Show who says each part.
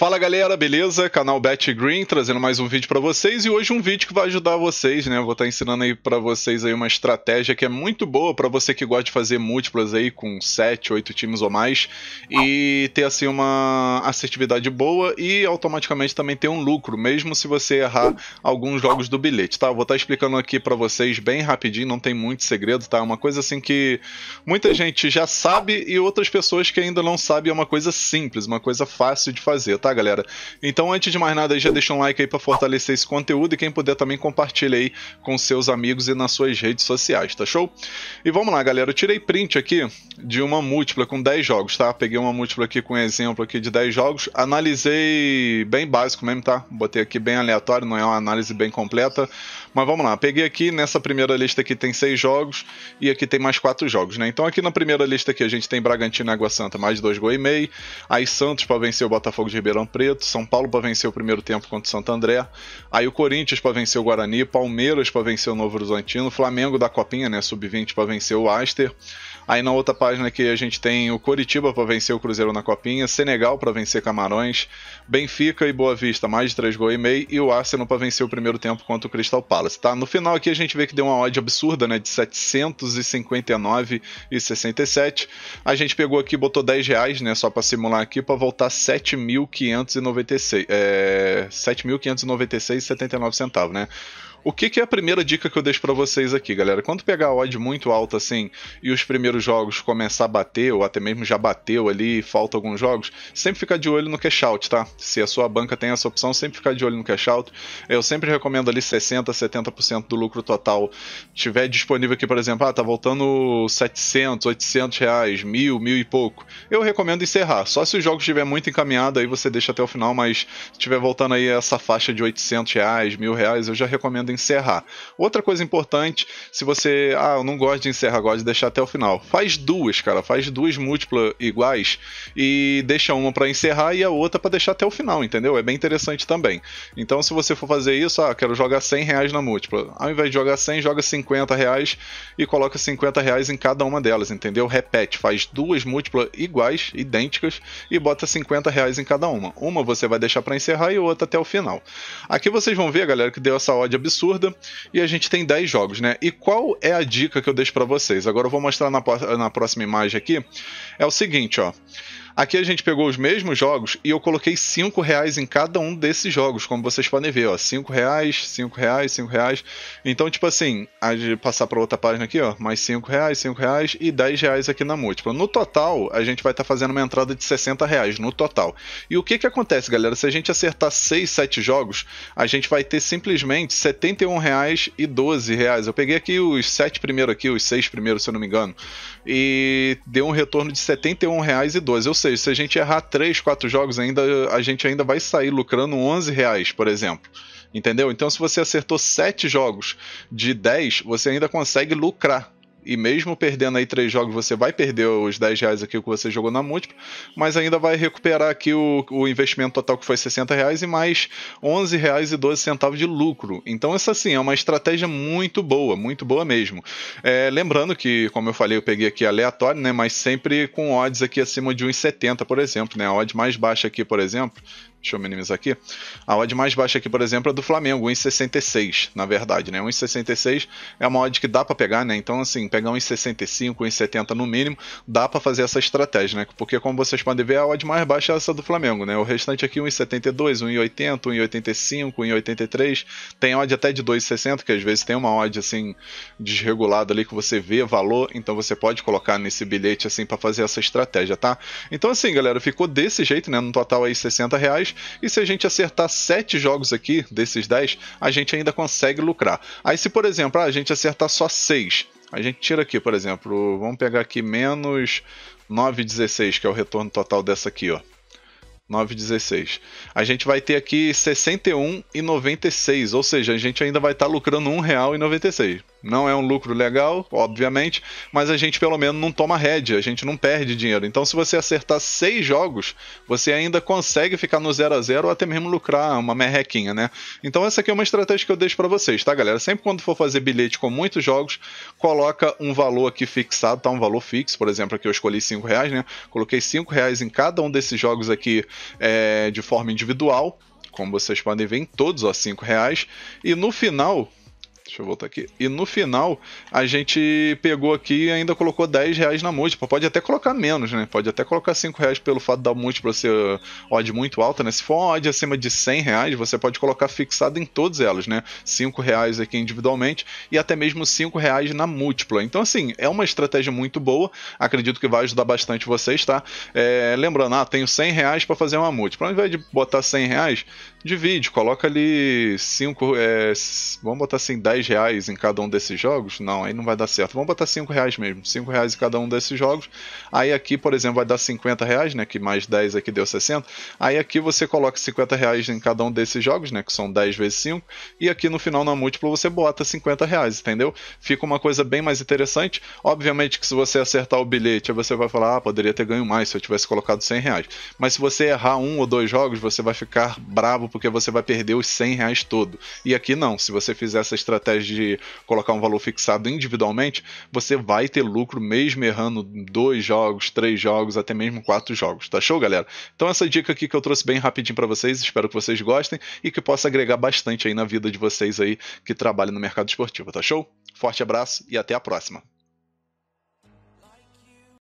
Speaker 1: Fala galera, beleza? Canal Bet Green trazendo mais um vídeo para vocês e hoje um vídeo que vai ajudar vocês, né? Eu vou estar tá ensinando aí para vocês aí uma estratégia que é muito boa para você que gosta de fazer múltiplas aí com 7, 8 times ou mais e ter assim uma assertividade boa e automaticamente também ter um lucro, mesmo se você errar alguns jogos do bilhete, tá? Eu vou estar tá explicando aqui para vocês bem rapidinho, não tem muito segredo, tá? É uma coisa assim que muita gente já sabe e outras pessoas que ainda não sabem é uma coisa simples, uma coisa fácil de fazer, tá? tá, galera? Então, antes de mais nada, já deixa um like aí para fortalecer esse conteúdo e quem puder também compartilha aí com seus amigos e nas suas redes sociais, tá show? E vamos lá, galera. Eu tirei print aqui de uma múltipla com 10 jogos, tá? Peguei uma múltipla aqui com um exemplo aqui de 10 jogos, analisei bem básico mesmo, tá? Botei aqui bem aleatório, não é uma análise bem completa, mas vamos lá. Peguei aqui nessa primeira lista aqui tem 6 jogos e aqui tem mais 4 jogos, né? Então aqui na primeira lista aqui a gente tem Bragantino e Água Santa mais 2 gol e meio, aí Santos para vencer o Botafogo de Ribeirão Ribeirão Preto, São Paulo para vencer o primeiro tempo contra o Santo André, aí o Corinthians para vencer o Guarani, Palmeiras para vencer o Novo Horizontino, Flamengo da Copinha, né, sub-20 para vencer o Aster. Aí na outra página que a gente tem o Coritiba para vencer o Cruzeiro na Copinha, Senegal para vencer Camarões, Benfica e Boa Vista mais de 3 gols e meio e o Arsenal para vencer o primeiro tempo contra o Crystal Palace, tá? No final aqui a gente vê que deu uma odd absurda, né, de 759,67. A gente pegou aqui botou 10 reais, né, só para simular aqui para voltar 7.500 596, é, 7.596,79, né? O que, que, é a primeira dica que eu deixo para vocês aqui, galera? Quando pegar a odd muito alta assim e os primeiros jogos começar a bater, ou até mesmo já bateu ali, falta alguns jogos, sempre ficar de olho no cash out, tá? Se a sua banca tem essa opção, sempre ficar de olho no cash out. Eu sempre recomendo ali 60, 70% do lucro total. Tiver disponível aqui, por exemplo, ah, tá voltando 700, 800 reais, mil, mil e pouco. Eu recomendo encerrar. Só se o jogo estiver muito encaminhado, aí você deixa até o final, mas se estiver voltando aí essa faixa de 800 reais, mil reais, eu já recomendo quando encerrar. Outra coisa importante, se você, ah, eu não gosto de encerrar, gosto de deixar até o final. Faz duas, cara, faz duas múltiplas iguais e deixa uma para encerrar e a outra para deixar até o final, entendeu? É bem interessante também. Então, se você for fazer isso, ah, quero jogar 100 reais na múltipla. Ao invés de jogar 100, joga 50 reais e coloca 50 reais em cada uma delas, entendeu? Repete, faz duas múltiplas iguais, idênticas, e bota 50 reais em cada uma. Uma você vai deixar para encerrar e outra até o final. Aqui vocês vão ver, galera, que deu essa odd absurda absurda. E a gente tem 10 jogos, né? E qual é a dica que eu deixo para vocês? Agora eu vou mostrar na, na próxima imagem aqui. É o seguinte, ó. Aqui a gente pegou os mesmos jogos e eu coloquei 5 reais em cada um desses jogos, como vocês podem ver, ó. 5 reais, 5 reais, 5 reais. Então, tipo assim, a gente passar para outra página aqui, ó, mais 5 reais, 5 reais e 10 reais aqui na múltipla. No total, a gente vai estar tá fazendo uma entrada de 60 reais no total. E o que que acontece, galera? Se a gente acertar 6, 7 jogos, a gente vai ter simplesmente 71 reais e 12 reais. Eu peguei aqui os 7 primeiros aqui, os 6 primeiros, se eu não me engano, e deu um retorno de 71 reais e 12, ou seja, seja, se a gente errar 3, 4 jogos ainda, a gente ainda vai sair lucrando 11 reais, por exemplo. Entendeu? Então, se você acertou 7 jogos de 10, você ainda consegue lucrar e mesmo perdendo aí três jogos, você vai perder os 10 reais aqui que você jogou na múltipla, mas ainda vai recuperar aqui o, o investimento total que foi 60 reais e mais 11 reais e 12 centavos de lucro. Então essa sim é uma estratégia muito boa, muito boa mesmo. É, lembrando que, como eu falei, eu peguei aqui aleatório, né? Mas sempre com odds aqui acima de 1,70, por exemplo, né? A odd mais baixa aqui, por exemplo, Deixa eu minimizar aqui. A odd mais baixa aqui, por exemplo, é do Flamengo, 1,66, na verdade, né? 1,66 é uma odd que dá para pegar, né? Então, assim, pegar 1,65, 1,70 no mínimo, dá para fazer essa estratégia, né? Porque, como vocês podem ver, a odd mais baixa é essa do Flamengo, né? O restante aqui, 1,72, 1,80, 1,85, 1,83. Tem odd até de 2,60, que às vezes tem uma odd, assim, desregulada ali que você vê valor. Então, você pode colocar nesse bilhete, assim, para fazer essa estratégia, tá? Então, assim, galera, ficou desse jeito, né? No total aí, 60 reais. E se a gente acertar 7 jogos aqui, desses 10, a gente ainda consegue lucrar. Aí se, por exemplo, ah, a gente acertar só 6, a gente tira aqui, por exemplo, vamos pegar aqui menos 9,16, que é o retorno total dessa aqui, ó. 9,16. A gente vai ter aqui 61,96, ou seja, a gente ainda vai estar tá lucrando R$ 1,96. Não é um lucro legal, obviamente, mas a gente pelo menos não toma head, a gente não perde dinheiro. Então, se você acertar seis jogos, você ainda consegue ficar no 0 a 0 ou até mesmo lucrar uma merrequinha, né? Então, essa aqui é uma estratégia que eu deixo para vocês, tá, galera? Sempre quando for fazer bilhete com muitos jogos, coloca um valor aqui fixado, tá? Um valor fixo, por exemplo, aqui eu escolhi cinco reais, né? Coloquei cinco reais em cada um desses jogos aqui é, de forma individual, como vocês podem ver, em todos os R$ reais. E no final Deixa eu voltar aqui. E no final, a gente pegou aqui e ainda colocou 10 reais na múltipla. Pode até colocar menos, né? Pode até colocar 5 reais pelo fato da múltipla ser odd muito alta, né? Se for uma odd acima de 100 reais, você pode colocar fixado em todas elas, né? 5 reais aqui individualmente e até mesmo 5 reais na múltipla. Então, assim, é uma estratégia muito boa. Acredito que vai ajudar bastante vocês, tá? É, lembrando, ah, tenho 100 reais para fazer uma múltipla. Ao invés de botar 100 reais, divide, coloca ali 5, é, vamos botar assim 10 reais em cada um desses jogos? Não, aí não vai dar certo. Vamos botar 5 reais mesmo, 5 reais em cada um desses jogos. Aí aqui, por exemplo, vai dar 50 reais, né, que mais 10 aqui deu 60. Aí aqui você coloca 50 reais em cada um desses jogos, né, que são 10 vezes 5. E aqui no final na múltipla você bota 50 reais, entendeu? Fica uma coisa bem mais interessante. Obviamente que se você acertar o bilhete, você vai falar, ah, poderia ter ganho mais se eu tivesse colocado 100 reais. Mas se você errar um ou dois jogos, você vai ficar bravo porque você vai perder os 100 reais todo. E aqui não, se você fizer essa estratégia de colocar um valor fixado individualmente, você vai ter lucro mesmo errando dois jogos, três jogos, até mesmo quatro jogos. Tá show, galera? Então essa dica aqui que eu trouxe bem rapidinho para vocês, espero que vocês gostem e que possa agregar bastante aí na vida de vocês aí que trabalham no mercado esportivo, tá show? Forte abraço e até a próxima.